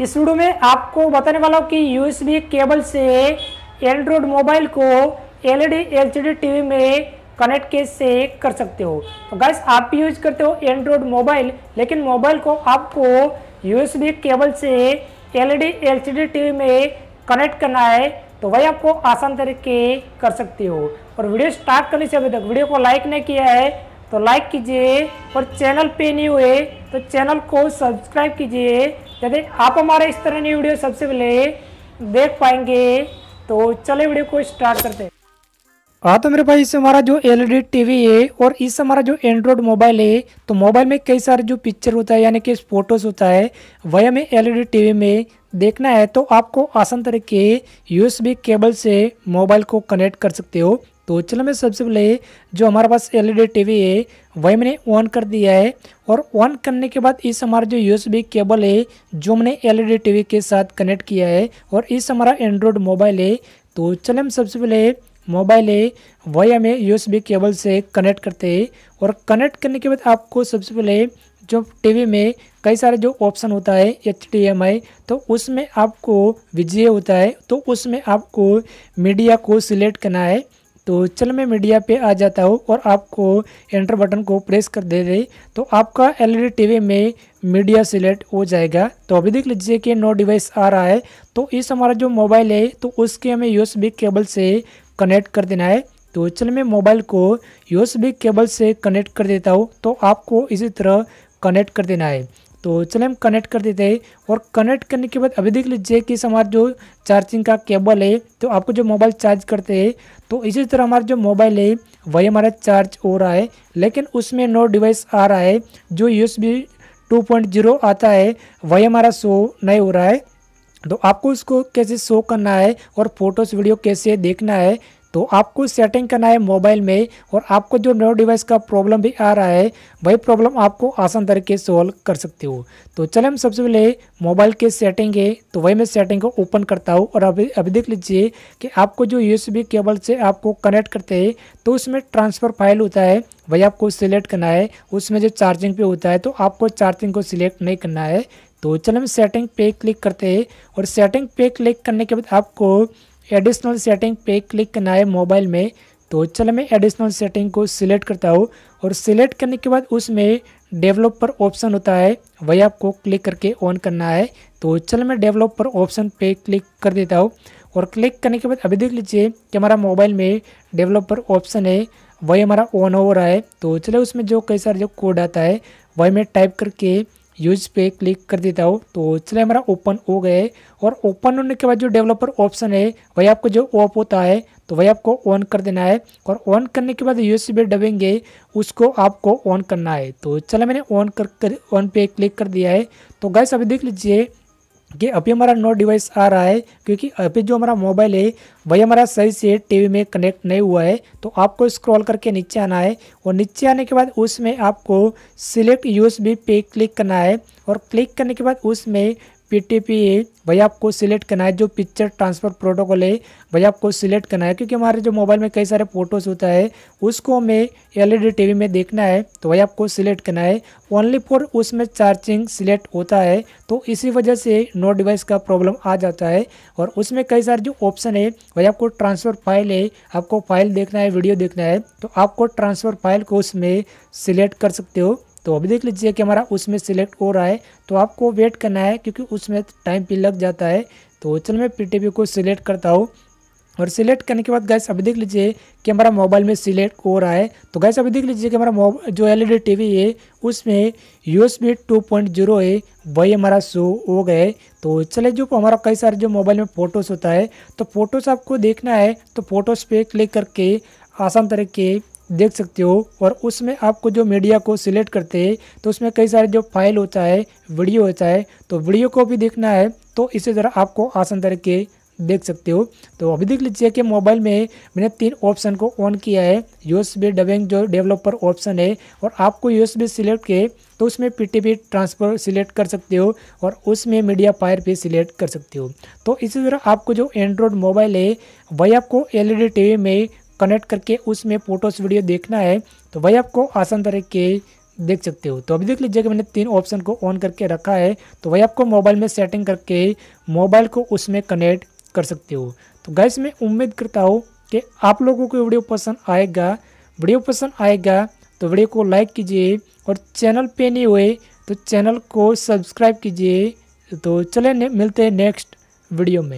इस वीडियो में आपको बताने वाला हूँ कि यूएसबी केबल से एंड्रॉयड मोबाइल को एलईडी एलसीडी टीवी में कनेक्ट कैसे कर सकते हो तो गैस आप भी यूज करते हो एंड्रॉयड मोबाइल लेकिन मोबाइल को आपको यूएसबी केबल से एलईडी एलसीडी टीवी में कनेक्ट करना है तो वही आपको आसान तरीके कर सकते हो और वीडियो स्टार्ट करने से अभी तक वीडियो को लाइक नहीं किया है तो लाइक कीजिए और चैनल पे नहीं हुए तो चैनल को सब्सक्राइब कीजिए यदि आप हमारे इस तरह की वीडियो सबसे पहले देख पाएंगे तो चले वीडियो को स्टार्ट करते हैं हाँ तो मेरे भाई इससे हमारा जो एलईडी टीवी e है और इससे हमारा जो एंड्रॉयड मोबाइल है तो मोबाइल में कई सारे जो पिक्चर होता है यानी कि फोटोज होता है वह हमें एलईडी टीवी e में देखना है तो आपको आसान तरीके यूएसबी केबल से मोबाइल को कनेक्ट कर सकते हो तो चलो मैं सबसे पहले जो हमारे पास एल एलईडी टीवी है वही मैंने ऑन कर दिया है और ऑन करने के बाद इस हमारा जो यूएसबी केबल है जो मैंने एल टीवी e के साथ कनेक्ट किया है और इस हमारा एंड्रॉयड मोबाइल है तो चलो हम सबसे पहले मोबाइल है वही हमें यूएसबी केबल से कनेक्ट करते हैं और कनेक्ट करने के बाद आपको सबसे पहले जो टीवी में कई सारे जो ऑप्शन होता है एच तो उसमें आपको विजय होता है तो उसमें आपको मीडिया को सिलेक्ट करना है तो चल मैं मीडिया पे आ जाता हूँ और आपको एंटर बटन को प्रेस कर दे दे तो आपका एलईडी टीवी में मीडिया सिलेक्ट हो जाएगा तो अभी देख लीजिए कि नो डिवाइस आ रहा है तो इस हमारा जो मोबाइल है तो उसके हमें बी केबल से कनेक्ट कर देना है तो चल मैं मोबाइल को बी केबल से कनेक्ट कर देता हूँ तो आपको इसी तरह कनेक्ट कर देना है तो चले हम कनेक्ट कर देते हैं और कनेक्ट करने के बाद अभी देख लीजिए कि हमारा जो चार्जिंग का केबल है तो आपको जो मोबाइल चार्ज करते हैं तो इसी तरह हमारा जो मोबाइल है वही हमारा चार्ज हो रहा है लेकिन उसमें नो डिवाइस आ रहा है जो यूस टू पॉइंट जीरो आता है वही हमारा शो नहीं हो रहा है तो आपको इसको कैसे शो करना है और फोटोज़ वीडियो कैसे देखना है तो आपको सेटिंग करना है मोबाइल में और आपको जो नो डिवाइस का प्रॉब्लम भी आ रहा है वही प्रॉब्लम आपको आसान तरीके सॉल्व कर सकते हो तो चले हम सबसे पहले मोबाइल के सेटिंग है तो वही मैं सेटिंग को ओपन करता हूँ और अभी अभी देख लीजिए कि आपको जो यूएसबी केबल से आपको कनेक्ट करते हैं तो उसमें ट्रांसफ़र फाइल होता है वही आपको सिलेक्ट करना है उसमें जो चार्जिंग पे होता है तो आपको चार्जिंग को सिलेक्ट नहीं करना है तो चलो हम सेटिंग पे क्लिक करते हैं और सेटिंग पे क्लिक करने के बाद आपको एडिशनल सेटिंग पे क्लिक करना है मोबाइल में तो चलो मैं एडिशनल सेटिंग को सिलेक्ट करता हूँ और सिलेक्ट करने के बाद उसमें डेवलपर ऑप्शन होता है वही आपको क्लिक करके ऑन करना है तो चलो मैं डेवलपर ऑप्शन पे क्लिक कर देता हूँ और क्लिक करने के बाद अभी देख लीजिए कि हमारा मोबाइल में डेवलपर ऑप्शन है वही हमारा ऑन हो रहा है तो चलो उसमें जो कई सारे जो कोड आता है वही मैं टाइप करके यूज पे क्लिक कर देता हूँ तो चलिए हमारा ओपन हो गया है और ओपन होने के बाद जो डेवलपर ऑप्शन है वही आपको जो ऑफ होता है तो वही आपको ऑन कर देना है और ऑन करने के बाद यू डबेंगे उसको आपको ऑन करना है तो चलो मैंने ऑन कर कर ऑन पे क्लिक कर दिया है तो गैस अभी देख लीजिए कि अभी हमारा नोट डिवाइस आ रहा है क्योंकि अभी जो हमारा मोबाइल है वही हमारा सही से टीवी में कनेक्ट नहीं हुआ है तो आपको स्क्रॉल करके नीचे आना है और नीचे आने के बाद उसमें आपको सिलेक्ट यूएसबी पे क्लिक करना है और क्लिक करने के बाद उसमें पीटीपी है वही आपको सिलेक्ट करना है जो पिक्चर ट्रांसफर प्रोटोकॉल है वही आपको सिलेक्ट करना है क्योंकि हमारे जो मोबाइल में कई सारे फोटोज़ होता है उसको हमें एलईडी टीवी e में देखना है तो वही आपको सिलेक्ट करना है ओनली फॉर उसमें चार्जिंग सिलेक्ट होता है तो इसी वजह से नो डिवाइस का प्रॉब्लम आ जाता है और उसमें कई सारे जो ऑप्शन है वही आपको ट्रांसफ़र फाइल है आपको फाइल देखना है वीडियो देखना है तो आपको ट्रांसफ़र फाइल को उसमें सिलेक्ट कर सकते हो तो अभी देख लीजिए कि हमारा उसमें सिलेक्ट हो रहा है तो आपको वेट करना है क्योंकि उसमें टाइम भी लग जाता है तो चल मैं पी को सिलेक्ट करता हूँ और सिलेक्ट करने के बाद गैस अभी देख लीजिए कि हमारा मोबाइल में सिलेक्ट हो रहा है तो गैस अभी देख लीजिए कि हमारा जो एलईडी टीवी है उसमें पॉइंट 2.0 है वही हमारा शो हो गए तो चले जो हमारा कई सारे जो मोबाइल में फ़ोटोज़ होता है तो फ़ोटोज़ आपको देखना है तो फ़ोटोज़ पे क्लिक करके आसान तरीके देख सकते हो और उसमें आपको जो मीडिया को सिलेक्ट करते हैं तो उसमें कई सारे जो फाइल होता है वीडियो होता है तो वीडियो को भी देखना है तो इसे ज़रा आपको आसान तरीके देख सकते हो तो अभी देख लीजिए कि मोबाइल में मैंने तीन ऑप्शन को ऑन किया है यूएसबी डबिंग जो डेवलपर ऑप्शन है और आपको यूएसबी सिलेक्ट के तो उसमें पीटीपी ट्रांसफर सिलेक्ट कर सकते हो और उसमें मीडिया पायर भी सिलेक्ट कर सकते हो तो इसी तरह आपको जो एंड्रॉयड मोबाइल है वही आपको एलईडी टीवी e में कनेक्ट करके उसमें फोटोस वीडियो देखना है तो वही आपको आसान तरीके देख सकते हो तो अभी देख लीजिए कि मैंने तीन ऑप्शन को ऑन करके रखा है तो वही आपको मोबाइल में सेटिंग करके मोबाइल को उसमें कनेक्ट कर सकते हो तो गैस मैं उम्मीद करता हूँ कि आप लोगों को वीडियो पसंद आएगा वीडियो पसंद आएगा तो वीडियो को लाइक कीजिए और चैनल पे नहीं हुए तो चैनल को सब्सक्राइब कीजिए तो चले मिलते हैं नेक्स्ट वीडियो में